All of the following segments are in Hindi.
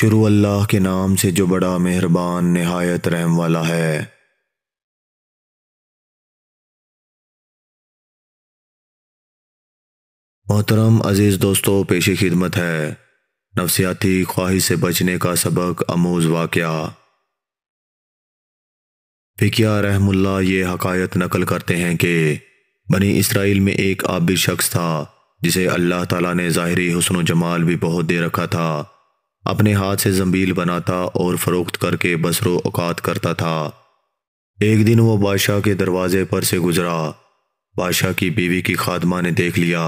शुरू अल्लाह के नाम से जो बड़ा मेहरबान नहायत रहम वाला है मोहतरम अज़ीज़ दोस्तों पेशी खिदमत है नफसियाती ख्वाहिश से बचने का सबक अमोज वाकया फ़िकिया रहमुल्ला ये हकायत नकल करते हैं कि बनी इसराइल में एक आबिद शख्स था जिसे अल्लाह ताला ने ज़ाहरी हसन जमाल भी बहुत दे रखा था अपने हाथ से जम्बील बनाता और फरोख्त करके बसरो औकात करता था एक दिन वो बादशाह के दरवाजे पर से गुजरा बादशाह की बीवी की खादमा ने देख लिया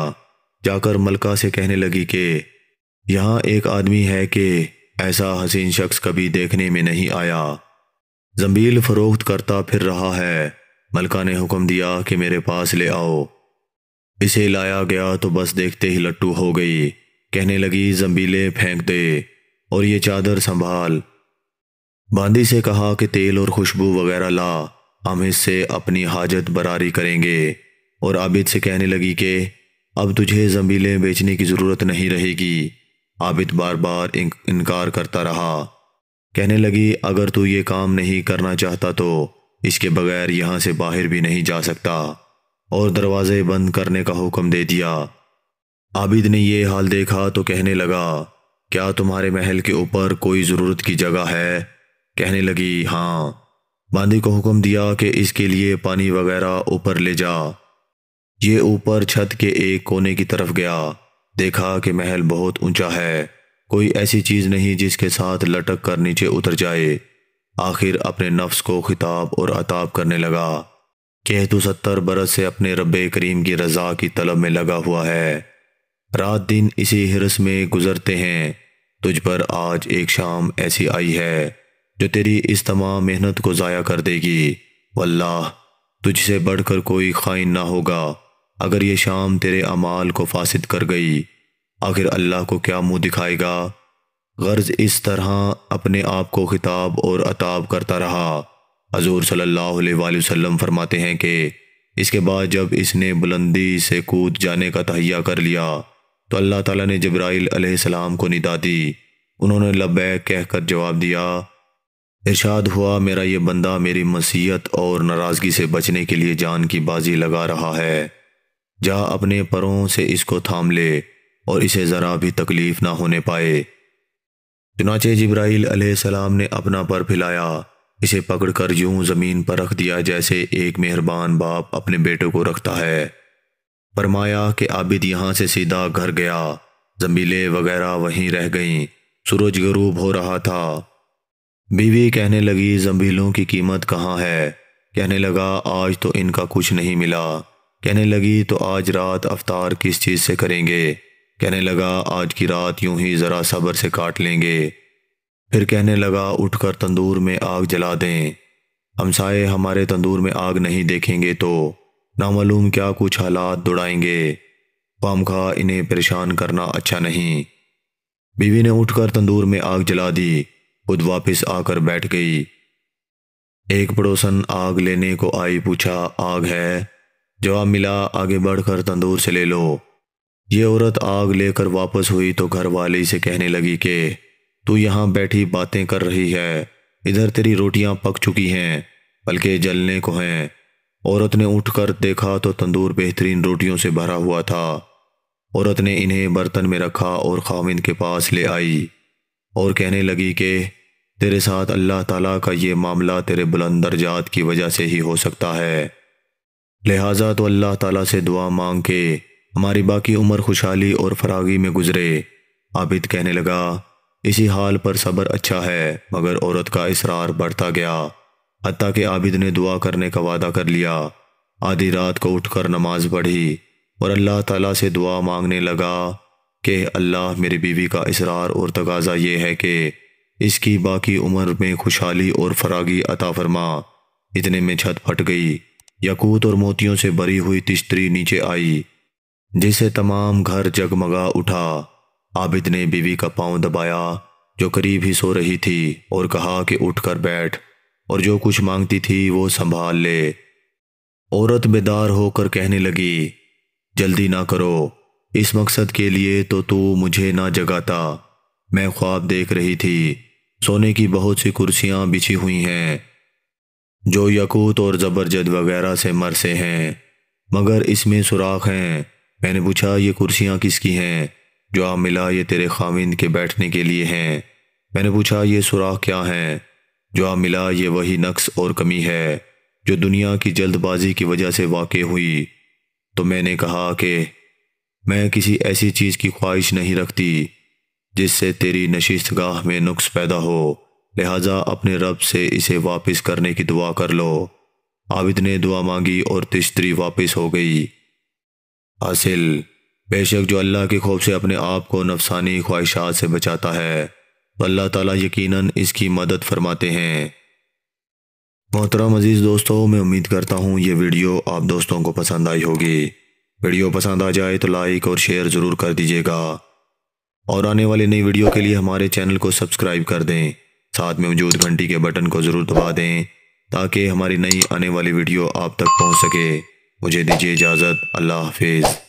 जाकर मलका से कहने लगी कि यहाँ एक आदमी है कि ऐसा हसीन शख्स कभी देखने में नहीं आया जम्बील फरोख्त करता फिर रहा है मलका ने हुक्म दिया कि मेरे पास ले आओ इसे लाया गया तो बस देखते ही लट्टू हो गई कहने लगी जम्बीले फेंक दे और ये चादर संभाल बांदी से कहा कि तेल और खुशबू वगैरह ला हम इससे अपनी हाजत बरारी करेंगे और आबिद से कहने लगी कि अब तुझे जमीलें बेचने की ज़रूरत नहीं रहेगी आबिद बार बार इनकार करता रहा कहने लगी अगर तू ये काम नहीं करना चाहता तो इसके बगैर यहां से बाहर भी नहीं जा सकता और दरवाज़े बंद करने का हुक्म दे दिया आबिद ने यह हाल देखा तो कहने लगा क्या तुम्हारे महल के ऊपर कोई ज़रूरत की जगह है कहने लगी हाँ बांदी को हुक्म दिया कि इसके लिए पानी वगैरह ऊपर ले जा ये ऊपर छत के एक कोने की तरफ गया देखा कि महल बहुत ऊंचा है कोई ऐसी चीज़ नहीं जिसके साथ लटक कर नीचे उतर जाए आखिर अपने नफ्स को खिताब और अताब करने लगा कह तू सत्तर बरस से अपने रब करीम की रज़ा की तलब में लगा हुआ है रात दिन इसी हिरस में गुजरते हैं तुझ पर आज एक शाम ऐसी आई है जो तेरी इस तमाम मेहनत को ज़ाया कर देगी वल्लाह तुझसे बढ़कर कोई खाइन ना होगा अगर ये शाम तेरे अमाल को फासिद कर गई आखिर अल्लाह को क्या मुंह दिखाएगा गर्ज इस तरह अपने आप को खिताब और अताब करता रहा हजूर सल्लल्लाहु अलैहि वसल्लम फरमाते हैं कि इसके बाद जब इसने बुलंदी से कूद जाने का तहिया कर लिया तो अल्लाह ताला ने जब्राइल अलैहिस्सलाम को निदा दी उन्होंने लबैक कहकर जवाब दिया इरशाद हुआ मेरा ये बंदा मेरी मसीहत और नाराज़गी से बचने के लिए जान की बाजी लगा रहा है जा अपने परों से इसको थाम ले और इसे ज़रा भी तकलीफ़ ना होने पाए चुनाचे जब्राइल अलैहिस्सलाम ने अपना पर फैलाया इसे पकड़कर यूं ज़मीन पर रख दिया जैसे एक मेहरबान बाप अपने बेटे को रखता है फरमाया कि आबिद यहाँ से सीधा घर गया जमीले वगैरह वहीं रह गईं सूरज गरूब हो रहा था बीवी कहने लगी जम्बीलों की कीमत कहाँ है कहने लगा आज तो इनका कुछ नहीं मिला कहने लगी तो आज रात अवतार किस चीज़ से करेंगे कहने लगा आज की रात यूं ही ज़रा सबर से काट लेंगे फिर कहने लगा उठकर तंदूर में आग जला दें हमसाए हमारे तंदूर में आग नहीं देखेंगे तो नामालूम क्या कुछ हालात दौड़ाएंगे खाम खा इन्हें परेशान करना अच्छा नहीं बीवी ने उठकर तंदूर में आग जला दी खुद वापस आकर बैठ गई एक पड़ोसन आग लेने को आई पूछा आग है जवाब मिला आगे बढ़कर तंदूर से ले लो ये औरत आग लेकर वापस हुई तो घर वाले से कहने लगी कि तू यहां बैठी बातें कर रही है इधर तेरी रोटियां पक चुकी हैं बल्कि जलने को हैं औरत ने उठकर देखा तो तंदूर बेहतरीन रोटियों से भरा हुआ था औरत ने इन्हें बर्तन में रखा और खाविंद के पास ले आई और कहने लगी कि तेरे साथ अल्लाह ताला का ये मामला तेरे बुलंद दर्जात की वजह से ही हो सकता है लिहाजा तो अल्लाह ताला से दुआ मांग के हमारी बाकी उम्र खुशहाली और फरागी में गुजरे आबिद कहने लगा इसी हाल पर सब्र अच्छा है मगर औरत का इसरार बढ़ता गया हती के आबिद ने दुआ करने का वादा कर लिया आधी रात को उठकर नमाज पढ़ी और अल्लाह ताला से दुआ मांगने लगा कि अल्लाह मेरी बीवी का इसरार और तकाजा ये है कि इसकी बाकी उम्र में खुशहाली और फरागी अता फरमा इतने में छत फट गई यकूत और मोतियों से भरी हुई तिश्तरी नीचे आई जिसे तमाम घर जगमगा उठा आबिद ने बीवी का पांव दबाया जो करीब ही सो रही थी और कहा कि उठकर बैठ और जो कुछ मांगती थी वो संभाल ले औरत बेदार होकर कहने लगी जल्दी ना करो इस मकसद के लिए तो तू मुझे ना जगाता मैं ख्वाब देख रही थी सोने की बहुत सी कुर्सियां बिछी हुई हैं जो यकूत और ज़बरजद वगैरह से मर से हैं मगर इसमें सुराख हैं मैंने पूछा ये कुर्सियां किसकी हैं जो आप मिला ये तेरे खामिंद के बैठने के लिए हैं मैंने पूछा ये सुराख क्या हैं जो मिला ये वही नक्स और कमी है जो दुनिया की जल्दबाजी की वजह से वाक़ हुई तो मैंने कहा कि मैं किसी ऐसी चीज़ की ख्वाहिश नहीं रखती जिससे तेरी नशीश गाह में नुक्स पैदा हो लिहाजा अपने रब से इसे वापस करने की दुआ कर लो आबिद ने दुआ मांगी और तिश्तरी वापस हो गई हासिल बेशक जो अल्लाह के खौफ से अपने आप को नफसानी ख्वाहिशात से बचाता है अल्लाह ताला यकीनन इसकी मदद फरमाते हैं मोहतरम अज़ीज़ दोस्तों मैं उम्मीद करता हूँ ये वीडियो आप दोस्तों को पसंद आई होगी वीडियो पसंद आ जाए तो लाइक और शेयर ज़रूर कर दीजिएगा और आने वाली नई वीडियो के लिए हमारे चैनल को सब्सक्राइब कर दें साथ में मौजूद घंटी के बटन को ज़रूर दबा दें ताकि हमारी नई आने वाली वीडियो आप तक पहुँच सके मुझे दीजिए इजाज़त अल्लाह हाफिज़